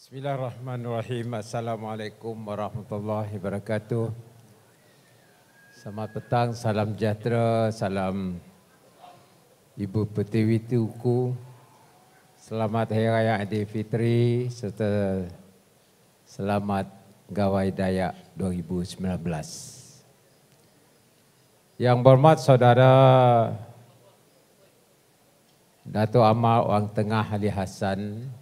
Bismillahirrahmanirrahim. Assalamualaikum warahmatullahi wabarakatuh. Selamat petang, salam sejahtera, salam Ibu Pertiwi Tuku. Selamat Hari Raya Aidilfitri serta selamat Gawai Dayak 2019. Yang berhormat saudara Dato' Amal Wang Tengah Ali Hassan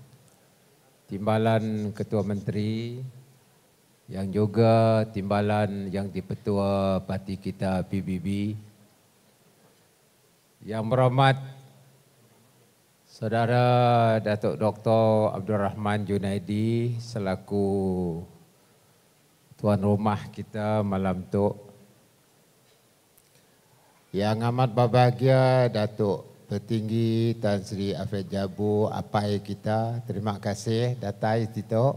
timbalan Ketua Menteri yang juga timbalan yang dipetua parti kita PBB. Yang berhormat Saudara Datuk Dr. Abdul Rahman Junaidi selaku tuan rumah kita malam tu. Yang amat berbahagia Datuk Petinggi Tan Sri Afid Jabu Apai kita. Terima kasih datai Tito.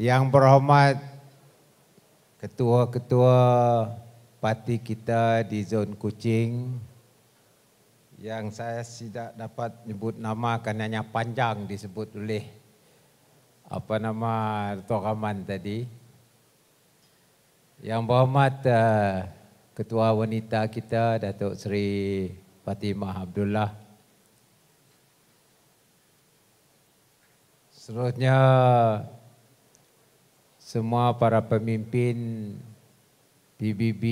Yang berhormat ketua-ketua parti kita di zon Kucing, yang saya tidak dapat nyebut nama kerana panjang disebut oleh apa nama Dr. Rahman tadi. Yang berhormat uh, Ketua Wanita kita Datuk Seri Fatimah Abdullah. Seterusnya semua para pemimpin PBB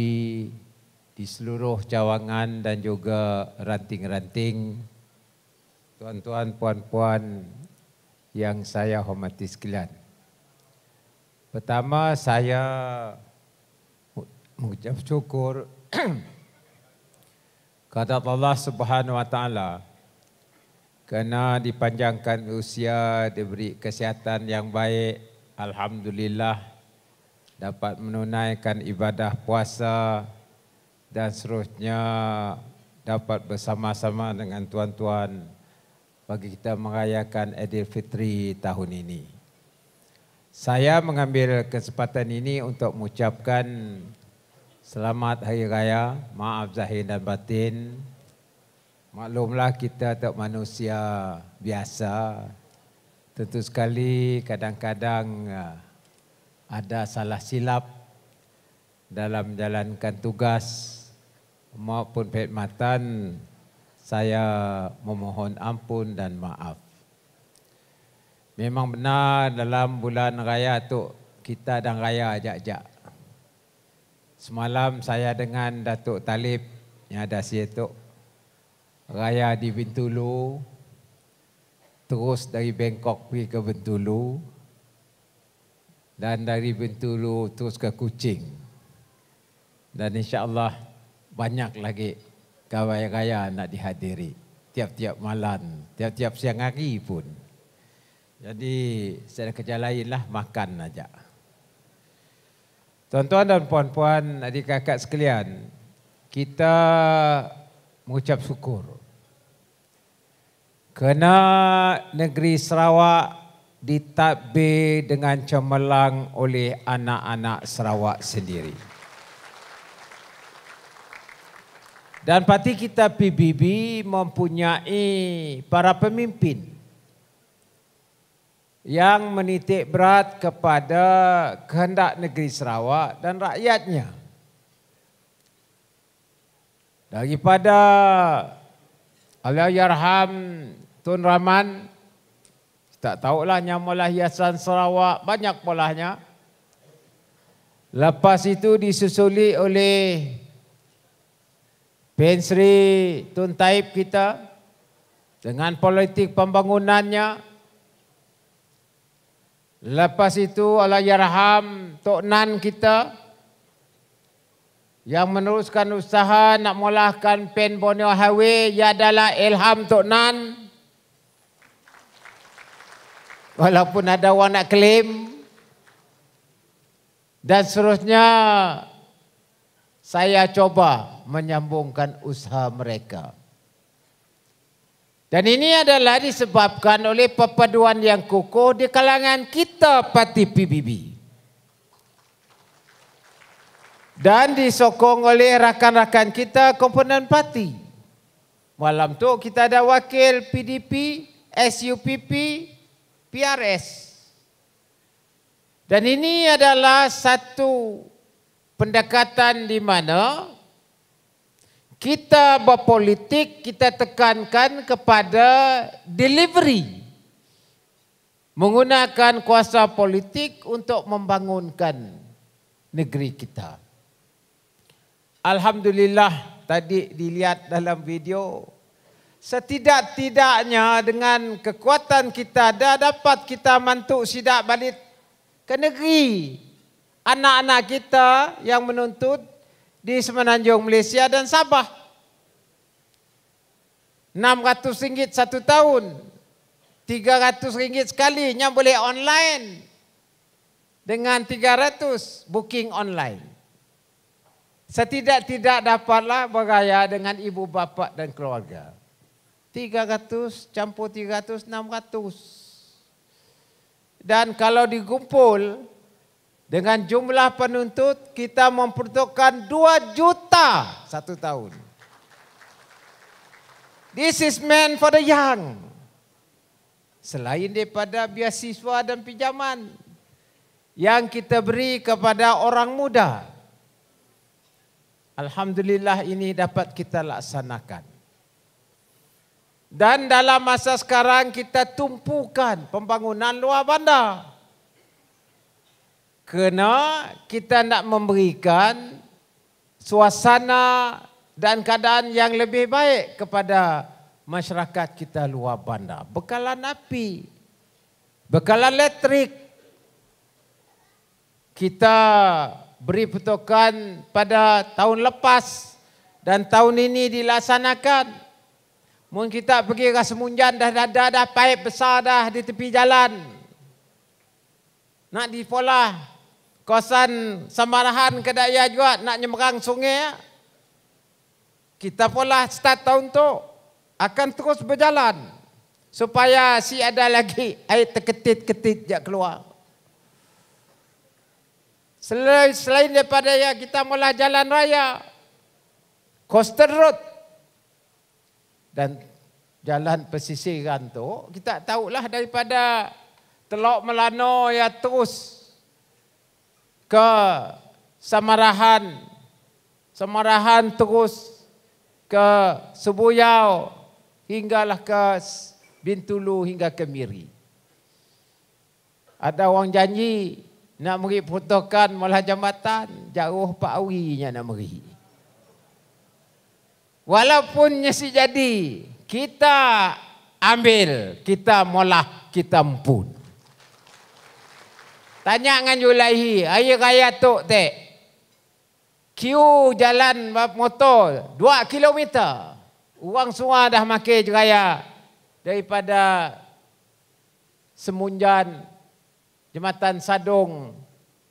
di seluruh cawangan dan juga ranting-ranting. Tuan-tuan, puan-puan yang saya hormati sekalian. Pertama, saya mengucap syukur kata Allah Subhanahu Wa Taala kena dipanjangkan usia, diberi kesihatan yang baik, alhamdulillah dapat menunaikan ibadah puasa dan seterusnya dapat bersama-sama dengan tuan-tuan bagi kita merayakan Fitri tahun ini. Saya mengambil kesempatan ini untuk mengucapkan Selamat Hari Raya, maaf Zahir dan Batin. Maklumlah kita tak manusia biasa. Tentu sekali kadang-kadang eh, ada salah silap dalam menjalankan tugas maupun perkhidmatan. Saya memohon ampun dan maaf. Memang benar dalam bulan raya tu kita dan raya ajak-ajak. Semalam saya dengan Datuk Talib yang ada si Datuk raya di Bintulu terus dari Bangkok pergi ke Bintulu dan dari Bintulu terus ke Kuching. Dan insya-Allah banyak lagi gawai raya nak dihadiri tiap-tiap malam, tiap-tiap siang hari pun. Jadi saya kerja lainlah makan aja. Tuan-tuan dan puan-puan, adik-kakak sekalian, kita mengucap syukur kerana negeri Sarawak ditadbir dengan cemerlang oleh anak-anak Sarawak sendiri. Dan parti kita PBB mempunyai para pemimpin yang menitik berat kepada kehendak negeri Sarawak dan rakyatnya. Daripada Allahyarham Tun Rahman, tak tahulah nyamalah hiasan Sarawak, banyak polahnya. Lepas itu disusuli oleh Pen Sri Tun Taib kita dengan politik pembangunannya, Lepas itu Allah Yarham Tok Nan kita yang meneruskan usaha nak mulakan Pen Borneo Highway ia adalah Ilham Tok Nan. Walaupun ada orang nak claim dan seterusnya saya cuba menyambungkan usaha mereka. Dan ini adalah disebabkan oleh perpaduan yang kukuh di kalangan kita parti PBB. Dan disokong oleh rakan-rakan kita komponen parti. Malam tu kita ada wakil PDP, SUPP, PRS. Dan ini adalah satu pendekatan di mana kita berpolitik kita tekankan kepada delivery menggunakan kuasa politik untuk membangunkan negeri kita alhamdulillah tadi dilihat dalam video setidak-tidaknya dengan kekuatan kita dah dapat kita mantuk sidak balik ke negeri anak-anak kita yang menuntut di Semenanjung Malaysia dan Sabah. 600 ringgit satu tahun. 300 ringgit sekali yang boleh online. Dengan 300 booking online. Setidak-tidak dapatlah beraya dengan ibu bapa dan keluarga. 300 campur 300, 600. Dan kalau digumpul, dengan jumlah penuntut kita memperuntukkan 2 juta satu tahun. This is meant for the young. Selain daripada beasiswa dan pinjaman yang kita beri kepada orang muda. Alhamdulillah ini dapat kita laksanakan. Dan dalam masa sekarang kita tumpukan pembangunan luar bandar. Kerana kita nak memberikan suasana dan keadaan yang lebih baik kepada masyarakat kita luar bandar. Bekalan api, bekalan elektrik. Kita beri petukan pada tahun lepas dan tahun ini dilaksanakan. Mungkin kita pergi Rasemunjan dah dah, dah, dah paip besar dah di tepi jalan. Nak dipolah kawasan Samarahan Kedaya juga nak nyemerang sungai. Ya. Kita pula start tahun tu akan terus berjalan supaya si ada lagi air terketit-ketit dia keluar. Selain, selain daripada ya kita mula jalan raya, coaster road dan jalan pesisiran tu kita tahu lah daripada Teluk Melano ya terus ke Samarahan, Samarahan terus ke Subuyau hinggalah ke Bintulu hingga ke Miri. Ada orang janji nak beri putuhkan malah jambatan, jauh Pak Awi nak beri. Walaupunnya si jadi, kita ambil, kita molah, kita mpun. Tanya dengan Yulaihi, hari raya tu, tek. Kiu jalan motor, dua kilometer. Uang semua dah makin jeraya daripada semunjan jematan sadong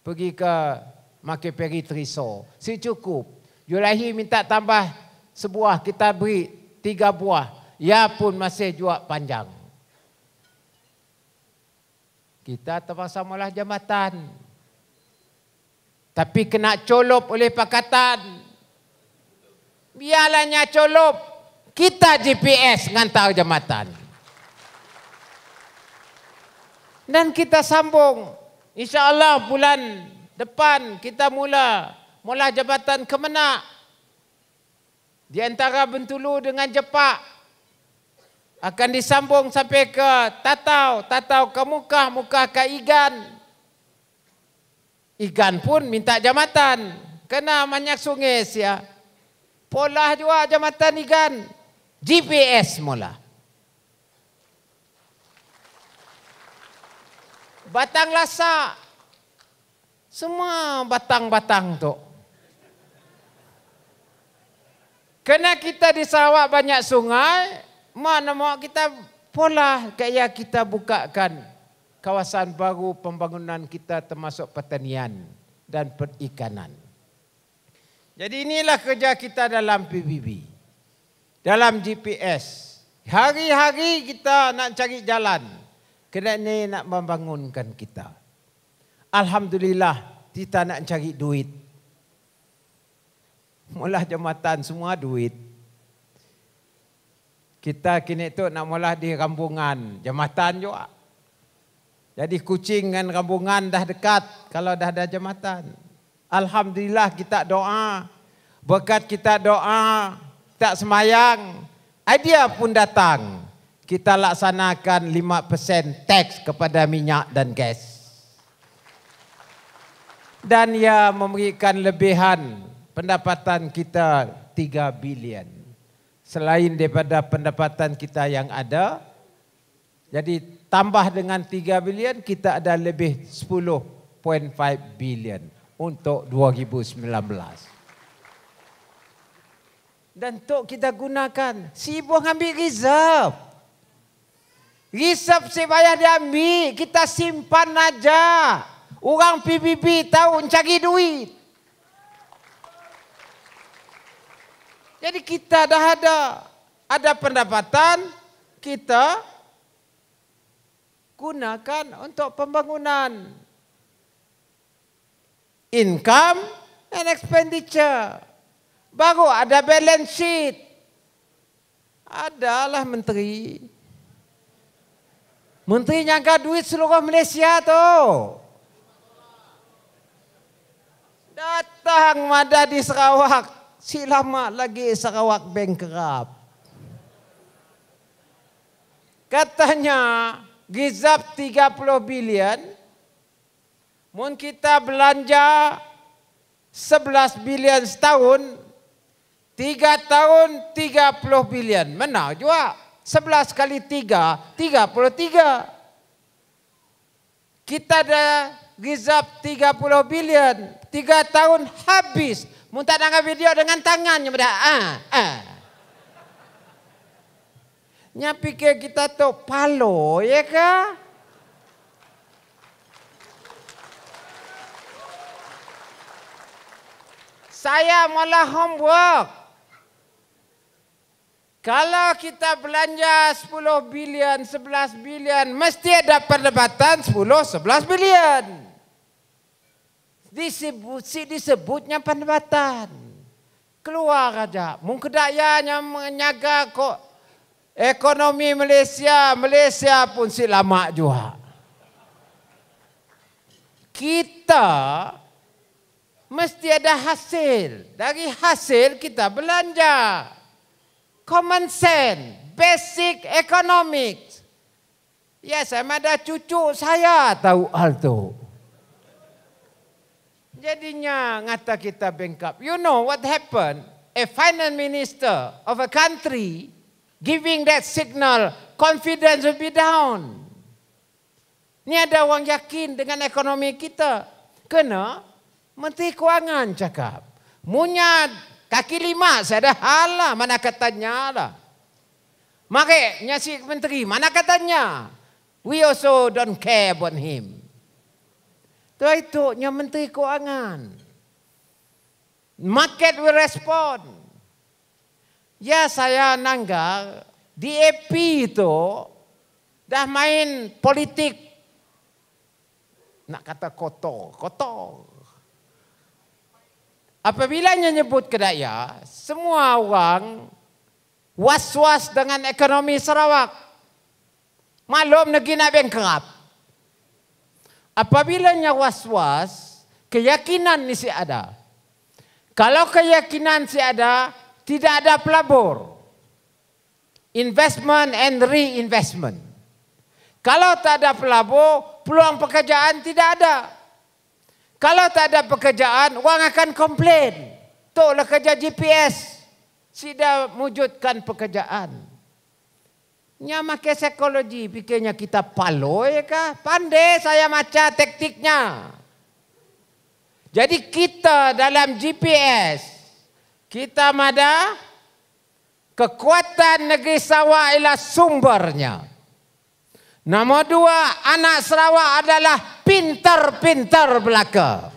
pergi ke makin peri teriso. Si cukup. Yulaihi minta tambah sebuah, kita beri tiga buah. Ia pun masih jual panjang. Kita terpaksa malah jambatan. Tapi kena colop oleh pakatan. Biarlahnya colop. Kita GPS ngantar jambatan. Dan kita sambung. InsyaAllah bulan depan kita mula. Mula jabatan kemenak. Di antara Bentulu dengan Jepak akan disambung sampai ke Tatau, Tatau ke muka muka ke Igan. Igan pun minta jamatan. Kena banyak sungai sia. Ya. Pola juga jamatan Igan. GPS mula. Batang lasa. Semua batang-batang tu. Kena kita di Sarawak banyak sungai, mana mau kita pola kayak kita bukakan kawasan baru pembangunan kita termasuk pertanian dan perikanan. Jadi inilah kerja kita dalam PBB. Dalam GPS. Hari-hari kita nak cari jalan. Kena ni nak membangunkan kita. Alhamdulillah kita nak cari duit. Mula jematan semua duit kita kini tu nak mula di rambungan jematan juga. Jadi kucing dengan rambungan dah dekat kalau dah ada jematan. Alhamdulillah kita doa. Berkat kita doa, kita semayang. Idea pun datang. Kita laksanakan 5% tax kepada minyak dan gas. Dan ia memberikan lebihan pendapatan kita 3 bilion selain daripada pendapatan kita yang ada. Jadi tambah dengan 3 bilion kita ada lebih 10.5 bilion untuk 2019. Dan untuk kita gunakan, si ibu ambil reserve. Reserve si bayar dia ambil, kita simpan saja. Orang PBB tahu cari duit. Jadi kita dah ada ada pendapatan kita gunakan untuk pembangunan income and expenditure. Baru ada balance sheet. Adalah menteri. Menteri nyangka duit seluruh Malaysia tu. Datang mada di Sarawak. Si lama lagi Sarawak bankrupt. Katanya gizap 30 bilion. mungkin kita belanja 11 bilion setahun. 3 tahun 30 bilion. Mana jua? 11 kali 3, 33. Kita dah gizap 30 bilion. 3 tahun habis. Habis. Muntah tangan video dengan tangan yang berdak. Ah, ah. Nyapi kita tu palo, ya ka? Saya mula homework. Kalau kita belanja 10 bilion, 11 bilion, mesti ada perdebatan 10, 11 bilion disebut si disebutnya pendapatan. Keluar raja. Muka yang menyaga kok ekonomi Malaysia. Malaysia pun si lama juga. Kita mesti ada hasil. Dari hasil kita belanja. Common sense. Basic economics. Ya, yes, saya ada cucu saya tahu hal itu. Jadinya ngata kita bengkap. You know what happened? A finance minister of a country giving that signal, confidence will be down. Ni ada orang yakin dengan ekonomi kita. Kena Menteri Kewangan cakap. Munya kaki lima saya dah halah mana katanya lah. Mari nyasi menteri mana katanya. We also don't care about him. Tu itu nya menteri kewangan. Market will respond. Ya saya nanggar DAP itu dah main politik nak kata kotor, kotor. Apabila dia nyebut kedaya, semua orang was-was dengan ekonomi Sarawak. Malum negeri nak bankrupt apabilanya was-was, keyakinan ni si ada. Kalau keyakinan si ada, tidak ada pelabur. Investment and reinvestment. Kalau tak ada pelabur, peluang pekerjaan tidak ada. Kalau tak ada pekerjaan, orang akan komplain. Tolah kerja GPS. Tidak mewujudkan pekerjaan. Nya make psikologi pikirnya kita palo, ya ka? Pandai saya maca taktiknya. Jadi kita dalam GPS kita mada kekuatan negeri Sarawak ialah sumbernya. Nama dua, anak Sarawak adalah pintar-pintar belaka.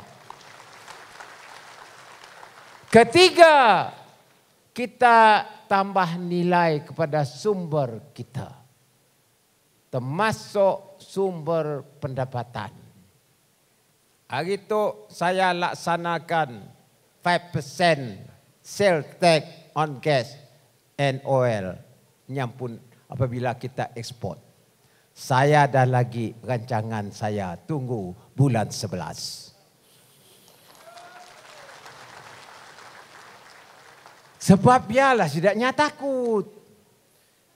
Ketiga, kita tambah nilai kepada sumber kita. Termasuk sumber pendapatan. Hari itu saya laksanakan 5% sales tax on gas and oil Nyampun apabila kita ekspor. Saya ada lagi rancangan saya tunggu bulan 11. Sebab biarlah setidaknya takut.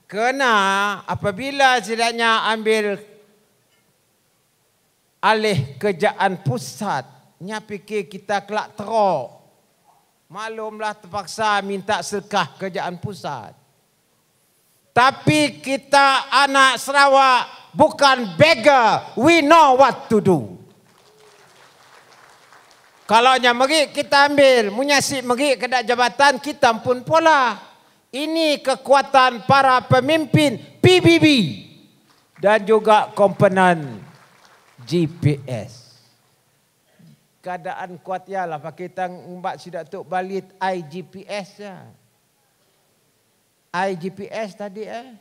kena apabila setidaknya ambil alih kerjaan pusat, nya fikir kita kelak teruk. Maklumlah terpaksa minta sekah kerjaan pusat. Tapi kita anak Sarawak bukan beggar. We know what to do. Kalau hanya merik kita ambil, munya si merik ke jabatan kita pun pola. Ini kekuatan para pemimpin PBB dan juga komponen GPS. Keadaan kuat ialah pak kita umbat sidak tok balit IGPS ya. IGPS tadi eh.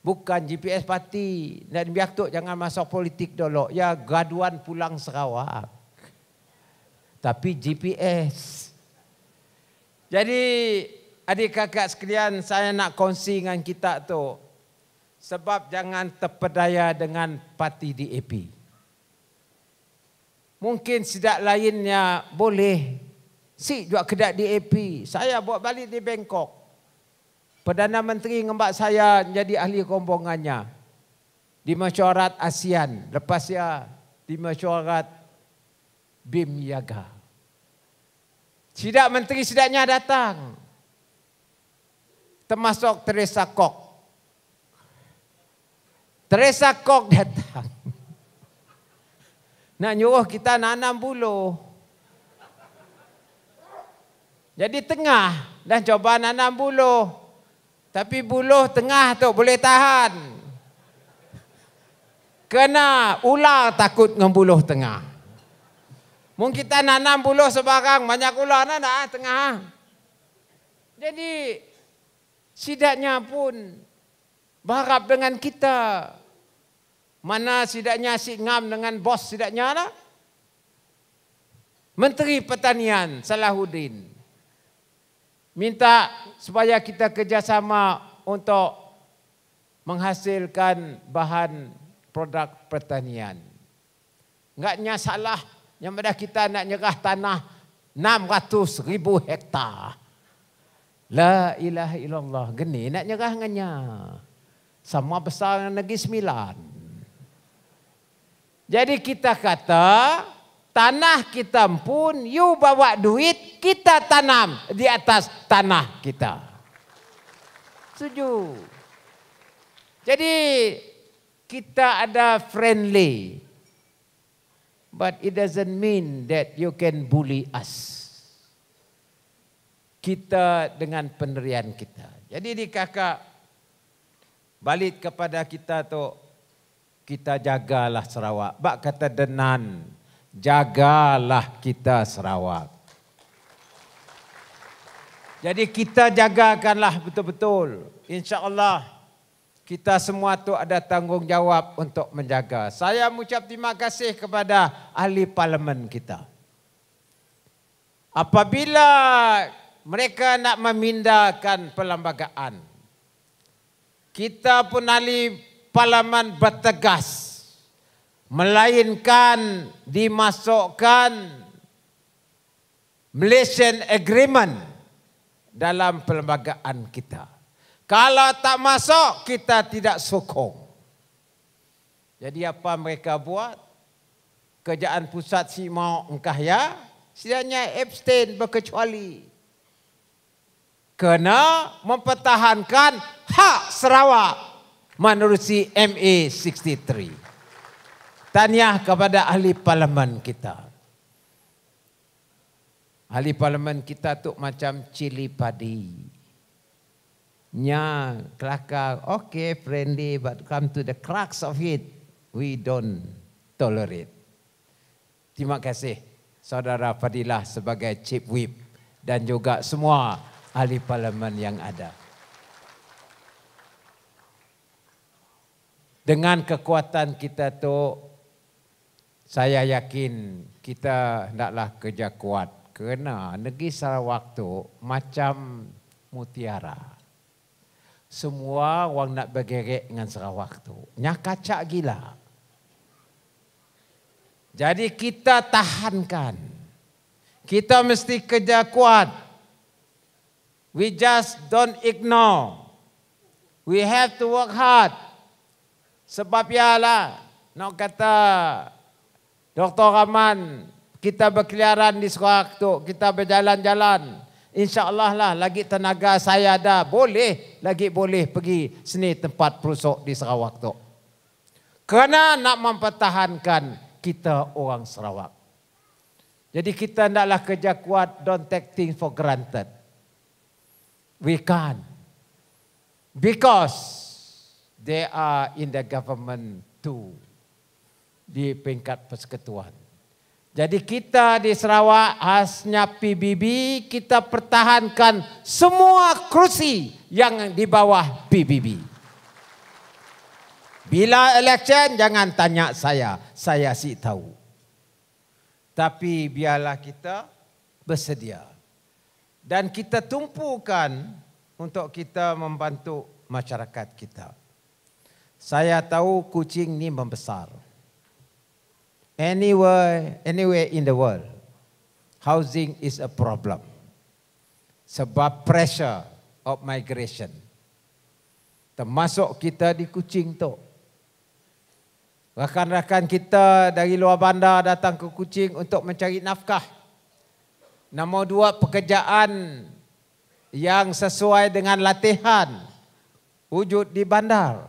Bukan GPS parti. Dan biar tu jangan masuk politik dulu. Ya gaduan pulang Sarawak tapi GPS. Jadi adik kakak sekalian saya nak kongsi dengan kita tu. Sebab jangan terpedaya dengan parti DAP. Mungkin sedap lainnya boleh. Si jual kedai DAP. Saya buat balik di Bangkok. Perdana Menteri ngembak saya jadi ahli rombongannya. Di masyarakat ASEAN. Lepasnya di masyarakat BIM Yaga. Sidak menteri sidaknya datang. Termasuk Teresa Kok. Teresa Kok datang. Nak nyuruh kita nanam buluh. Jadi tengah dan coba nanam buluh. Tapi buluh tengah tu boleh tahan. Kena ular takut dengan buluh tengah. Mungkin kita nanam buluh sebarang, banyak ular nak nak tengah. Ah. Jadi, sidaknya pun berharap dengan kita. Mana sidaknya asyik ngam dengan bos sidaknya nak Menteri Pertanian Salahuddin minta supaya kita kerjasama untuk menghasilkan bahan produk pertanian. Enggaknya salah yang mana kita nak nyerah tanah 600 ribu hektar. La ilaha illallah. Geni nak nyerah dengan Sama besar dengan negeri sembilan. Jadi kita kata, tanah kita pun, you bawa duit, kita tanam di atas tanah kita. Setuju. Jadi, kita ada friendly. But it doesn't mean that you can bully us. Kita dengan penerian kita. Jadi di kakak balik kepada kita tu kita jagalah Sarawak. Bak kata denan, jagalah kita Sarawak. Jadi kita jagakanlah betul-betul. Insya Allah kita semua tu ada tanggungjawab untuk menjaga. Saya mengucap terima kasih kepada ahli parlimen kita. Apabila mereka nak memindahkan perlembagaan, kita pun ahli parlimen bertegas melainkan dimasukkan Malaysian Agreement dalam perlembagaan kita. Kalau tak masuk, kita tidak sokong. Jadi apa mereka buat? Kerjaan pusat si mau engkah ya? Sianya abstain berkecuali. Kena mempertahankan hak Sarawak menerusi MA63. Tanya kepada ahli parlimen kita. Ahli parlimen kita tu macam cili padi nyang, kelakar, okay, friendly, but come to the crux of it, we don't tolerate. Terima kasih saudara Fadilah sebagai chief whip dan juga semua ahli parlimen yang ada. Dengan kekuatan kita tu, saya yakin kita naklah kerja kuat. kena negeri Sarawak tu macam mutiara semua orang nak bergerak dengan Sarawak tu. Nyak kacak gila. Jadi kita tahankan. Kita mesti kerja kuat. We just don't ignore. We have to work hard. Sebab ialah, nak kata Dr. Rahman, kita berkeliaran di sekolah waktu, kita berjalan-jalan. InsyaAllah lah lagi tenaga saya ada. Boleh, lagi boleh pergi seni tempat perusok di Sarawak tu. Kerana nak mempertahankan kita orang Sarawak. Jadi kita naklah kerja kuat, don't take things for granted. We can Because they are in the government too. Di peringkat persekutuan. Jadi kita di Sarawak khasnya PBB kita pertahankan semua kerusi yang di bawah PBB. Bila election jangan tanya saya, saya si tahu. Tapi biarlah kita bersedia. Dan kita tumpukan untuk kita membantu masyarakat kita. Saya tahu kucing ni membesar anywhere anywhere in the world housing is a problem sebab pressure of migration termasuk kita di Kucing tu rakan-rakan kita dari luar bandar datang ke Kucing untuk mencari nafkah nombor dua pekerjaan yang sesuai dengan latihan wujud di bandar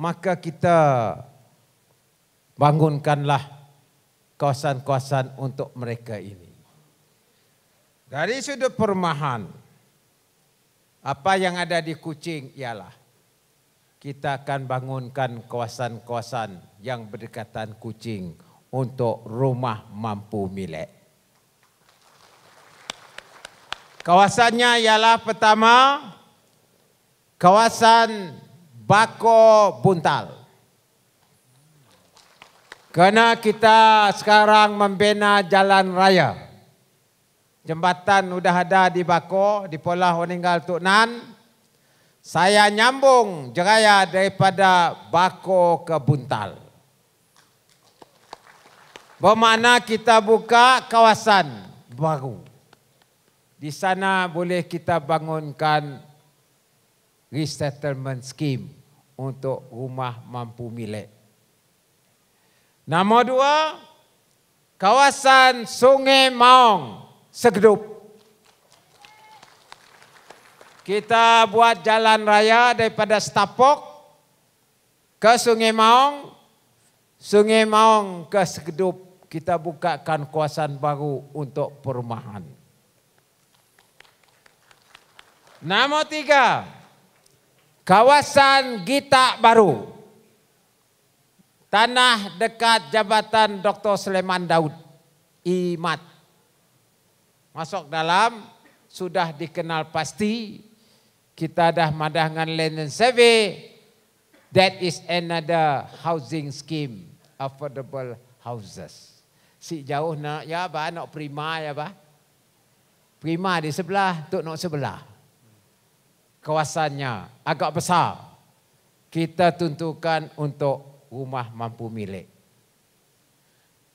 maka kita bangunkanlah kawasan-kawasan untuk mereka ini. Dari sudut permahan, apa yang ada di Kucing, ialah kita akan bangunkan kawasan-kawasan yang berdekatan Kucing untuk rumah mampu milik. Kawasannya ialah pertama, kawasan Bako Buntal. Kerana kita sekarang membina jalan raya. Jembatan sudah ada di Bako, di Pola Huninggal Tuk Nan. Saya nyambung jeraya daripada Bako ke Buntal. Bermakna kita buka kawasan baru. Di sana boleh kita bangunkan resettlement scheme untuk rumah mampu milik. Nama dua, kawasan Sungai Maung, Segedup. Kita buat jalan raya daripada Stapok ke Sungai Maung. Sungai Maung ke Segedup. Kita bukakan kawasan baru untuk perumahan. Nama tiga, kawasan Gita Baru. Baru tanah dekat jabatan Dr. Sleman Daud. Imat. Masuk dalam, sudah dikenal pasti. Kita dah madahkan Lenin survey. That is another housing scheme. Affordable houses. Si jauh nak, ya ba, nak prima ya ba. Prima di sebelah, tu nak sebelah. Kawasannya agak besar. Kita tentukan untuk rumah mampu milik.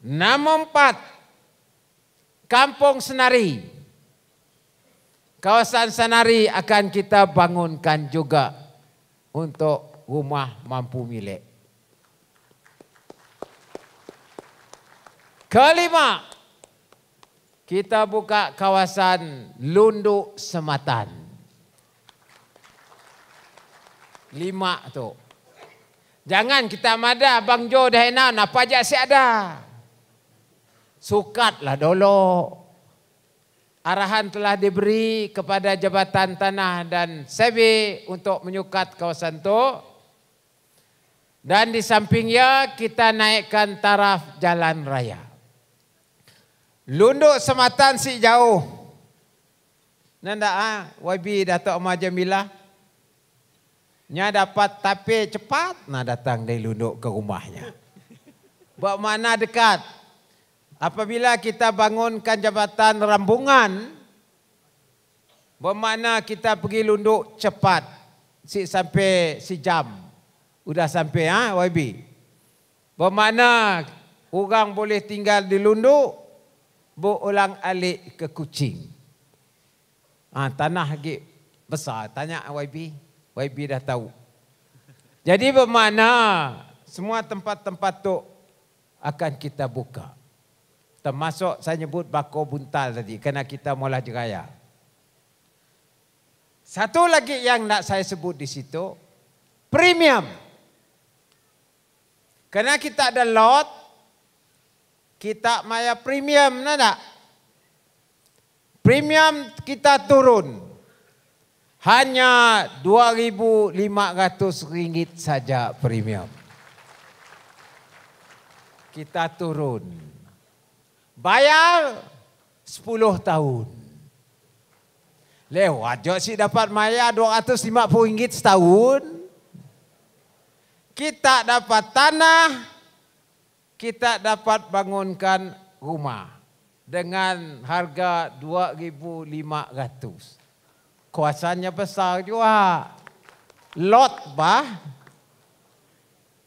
Nama empat, Kampung Senari. Kawasan Senari akan kita bangunkan juga untuk rumah mampu milik. Kelima, kita buka kawasan Lunduk Sematan. Lima tu. Jangan kita mada Abang Jo dah enak. nak pajak si ada. Sukatlah dulu. Arahan telah diberi kepada Jabatan Tanah dan Sebi untuk menyukat kawasan itu. Dan di sampingnya kita naikkan taraf jalan raya. Lunduk sematan si jauh. Nanda ah, YB Datuk Omar Jamilah. Nya dapat tapi cepat, nak datang dari lunduk ke rumahnya. Buat mana dekat? Apabila kita bangunkan jabatan rambungan, bermakna kita pergi lunduk cepat. Si sampai si jam. Udah sampai ya, ha, YB. Bermakna orang boleh tinggal di lunduk, berulang alik ke kucing. ha, tanah lagi besar. Tanya YB. YB. YB dah tahu. Jadi bermakna semua tempat-tempat tu akan kita buka. Termasuk saya nyebut bako buntal tadi kerana kita mula jeraya. Satu lagi yang nak saya sebut di situ, premium. Kerana kita ada lot, kita maya premium, nak tak? Premium kita turun hanya RM2,500 saja premium. Kita turun. Bayar 10 tahun. Lewat je si dapat maya RM250 setahun. Kita dapat tanah. Kita dapat bangunkan rumah. Dengan harga RM2,500 kuasanya besar juga. Lot bah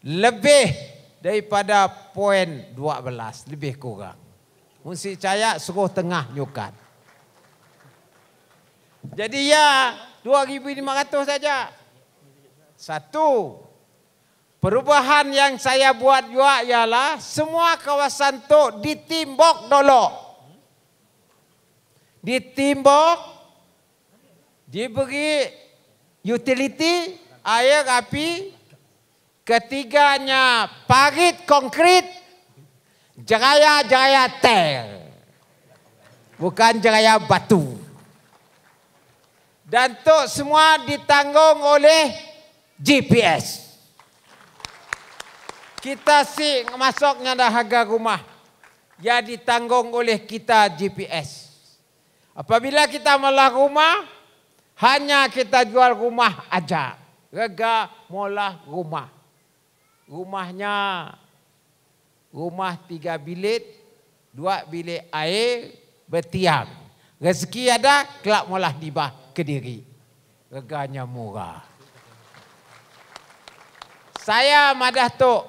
lebih daripada poin 12 lebih kurang. Mesti caya suruh tengah nyukat. Jadi ya 2500 saja. Satu perubahan yang saya buat juga ialah semua kawasan tu ditimbok dulu. Ditimbok diberi utiliti, air api ketiganya parit konkrit jeraya-jeraya tel, bukan jeraya batu dan tu semua ditanggung oleh GPS kita si masuknya dah harga rumah yang ditanggung oleh kita GPS apabila kita melah rumah hanya kita jual rumah aja. Rega mola rumah. Rumahnya rumah tiga bilik, dua bilik air bertiang. Rezeki ada, kelak mola dibah ke diri. Reganya murah. Saya madah tok.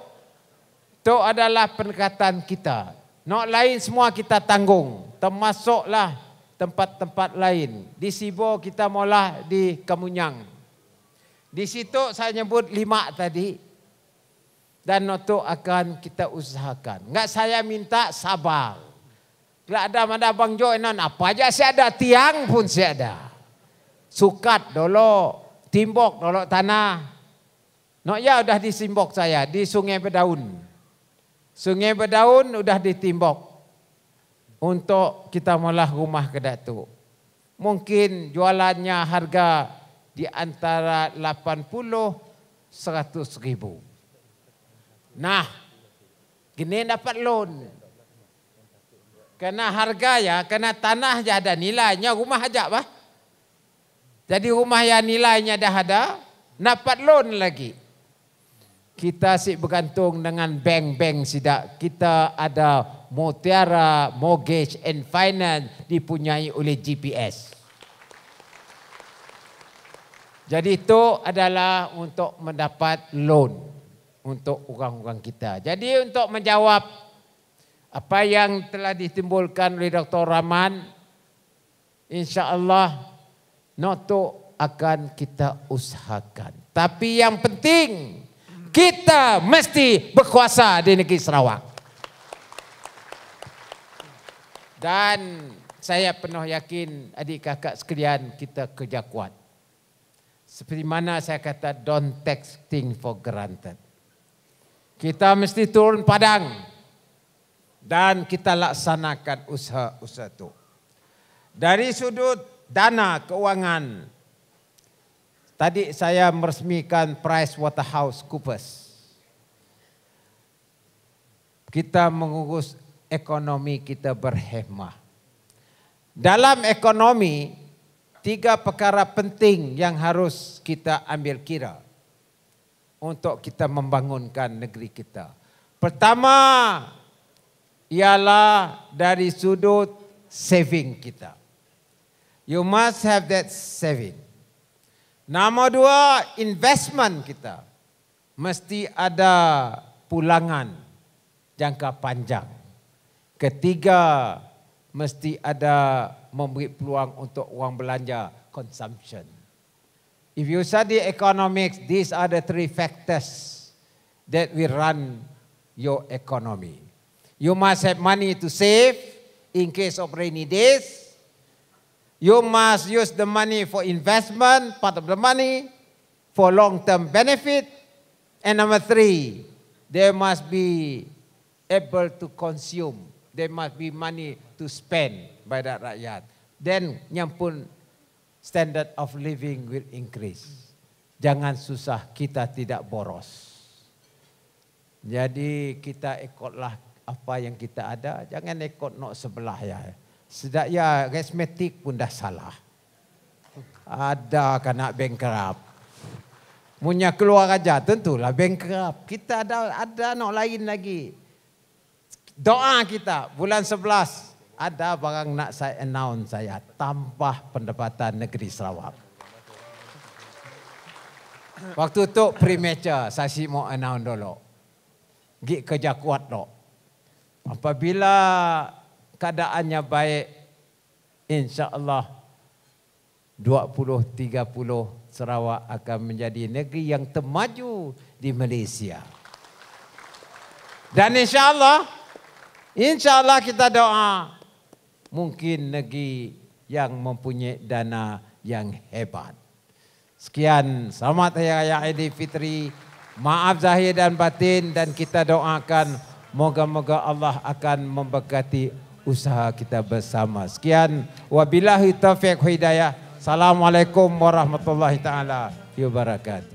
Tok adalah pendekatan kita. Nak lain semua kita tanggung. Termasuklah tempat-tempat lain. Di Sibo kita molah di Kemunyang. Di situ saya nyebut lima tadi. Dan itu akan kita usahakan. Enggak saya minta sabar. Kalau ada mana bang Jo, apa aja si ada. Tiang pun si ada. Sukat dolo, Timbok dolo tanah. No ya sudah disimbok saya di Sungai Bedaun. Sungai Bedaun sudah ditimbok untuk kita malah rumah ke Datuk. Mungkin jualannya harga di antara 80-100 ribu. Nah, gini dapat loan. Kena harga ya, kena tanah je ada nilainya, rumah aja bah. Jadi rumah yang nilainya dah ada, dapat loan lagi. Kita asyik bergantung dengan bank-bank sidak. Kita ada Mutiara Mortgage and Finance dipunyai oleh GPS. Jadi itu adalah untuk mendapat loan untuk orang-orang kita. Jadi untuk menjawab apa yang telah ditimbulkan oleh Dr. Rahman, insyaAllah noto akan kita usahakan. Tapi yang penting, kita mesti berkuasa di negeri Sarawak. dan saya penuh yakin adik kakak sekalian kita kerja kuat. Seperti mana saya kata don't take things for granted. Kita mesti turun padang dan kita laksanakan usaha-usaha itu. Dari sudut dana keuangan, tadi saya meresmikan Price Waterhouse Coopers. Kita mengurus ekonomi kita berhemah. Dalam ekonomi, tiga perkara penting yang harus kita ambil kira untuk kita membangunkan negeri kita. Pertama, ialah dari sudut saving kita. You must have that saving. Nombor dua, investment kita. Mesti ada pulangan jangka panjang. Ketiga, mesti ada memberi peluang untuk wang belanja, consumption. If you study economics, these are the three factors that we run your economy. You must have money to save in case of rainy days. You must use the money for investment, part of the money, for long-term benefit. And number three, there must be able to consume there must be money to spend by that rakyat. Then yang pun standard of living will increase. Jangan susah kita tidak boros. Jadi kita ikutlah apa yang kita ada. Jangan ikut nok sebelah ya. Sedak ya resmetik pun dah salah. Ada kena kan bankrupt. Punya keluar aja tentulah bankrupt. Kita ada ada nok lain lagi doa kita bulan 11 ada barang nak saya announce saya tambah pendapatan negeri Sarawak. Waktu tu premature saya mau announce dulu. Gik kerja kuat lo. Apabila keadaannya baik insya Allah 20 30 Sarawak akan menjadi negeri yang termaju di Malaysia. Dan insya Allah Insya Allah kita doa. Mungkin negeri yang mempunyai dana yang hebat. Sekian. Selamat Hari Raya Idul Fitri. Maaf zahir dan batin. Dan kita doakan. Moga-moga Allah akan memberkati usaha kita bersama. Sekian. Wabilahi taufiq hidayah. Assalamualaikum warahmatullahi ta'ala. Yubarakatuh.